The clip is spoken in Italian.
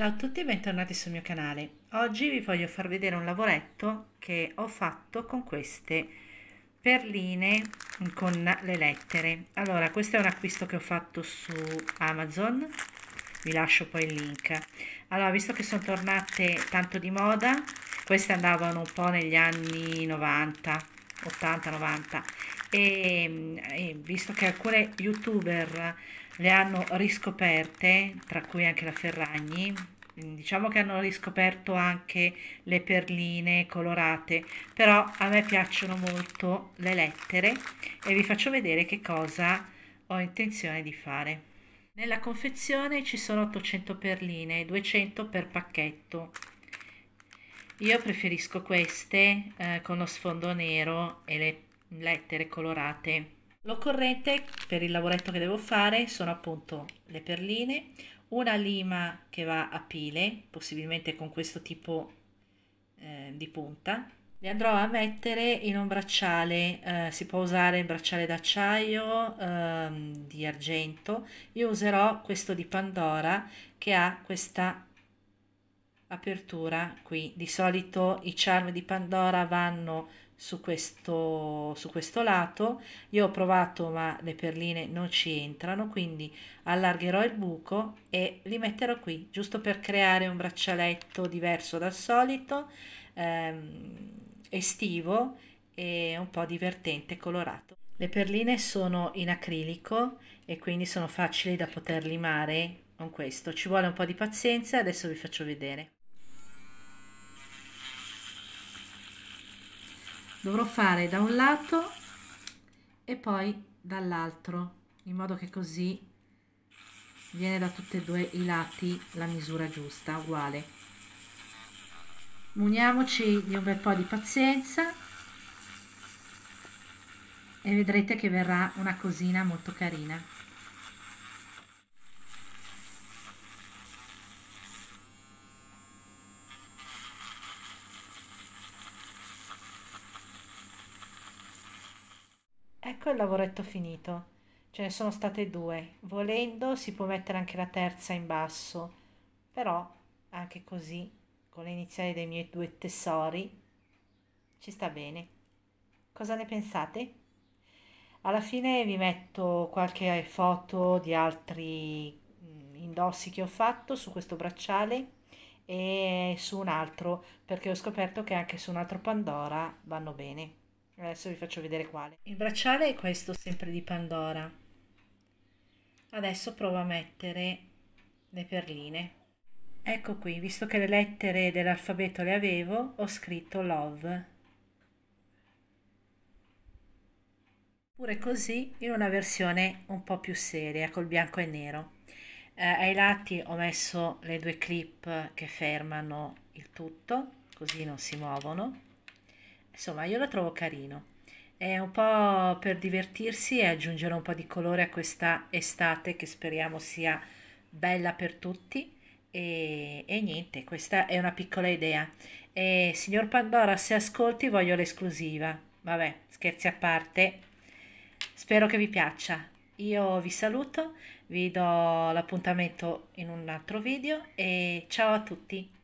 Ciao a tutti e bentornati sul mio canale. Oggi vi voglio far vedere un lavoretto che ho fatto con queste perline con le lettere. Allora, questo è un acquisto che ho fatto su Amazon, vi lascio poi il link. Allora, visto che sono tornate tanto di moda, queste andavano un po' negli anni 90, 80-90 e, e visto che alcune youtuber le hanno riscoperte, tra cui anche la Ferragni, mm, diciamo che hanno riscoperto anche le perline colorate, però a me piacciono molto le lettere e vi faccio vedere che cosa ho intenzione di fare. Nella confezione ci sono 800 perline, 200 per pacchetto. Io preferisco queste eh, con lo sfondo nero e le lettere colorate. L'occorrente per il lavoretto che devo fare sono appunto le perline, una lima che va a pile, possibilmente con questo tipo eh, di punta. Le andrò a mettere in un bracciale, eh, si può usare il bracciale d'acciaio, eh, di argento. Io userò questo di Pandora che ha questa apertura qui di solito i charm di pandora vanno su questo su questo lato io ho provato ma le perline non ci entrano quindi allargherò il buco e li metterò qui giusto per creare un braccialetto diverso dal solito ehm, estivo e un po divertente colorato le perline sono in acrilico e quindi sono facili da poter limare con questo. Ci vuole un po' di pazienza, adesso vi faccio vedere. dovrò fare da un lato e poi dall'altro in modo che così viene da tutti e due i lati la misura giusta uguale muniamoci di un bel po di pazienza e vedrete che verrà una cosina molto carina ecco il lavoretto finito. Ce ne sono state due. Volendo si può mettere anche la terza in basso, però anche così, con le iniziali dei miei due tesori, ci sta bene. Cosa ne pensate? Alla fine vi metto qualche foto di altri mm, indossi che ho fatto su questo bracciale e su un altro perché ho scoperto che anche su un altro Pandora vanno bene. Adesso vi faccio vedere quale. Il bracciale è questo sempre di Pandora. Adesso provo a mettere le perline. Ecco qui, visto che le lettere dell'alfabeto le avevo, ho scritto love. Pure così in una versione un po' più seria, col bianco e nero. Eh, ai lati ho messo le due clip che fermano il tutto, così non si muovono Insomma, io la trovo carino. È un po' per divertirsi e aggiungere un po' di colore a questa estate che speriamo sia bella per tutti. E, e niente, questa è una piccola idea. E, signor Pandora, se ascolti voglio l'esclusiva. Vabbè, scherzi a parte. Spero che vi piaccia. Io vi saluto, vi do l'appuntamento in un altro video e ciao a tutti.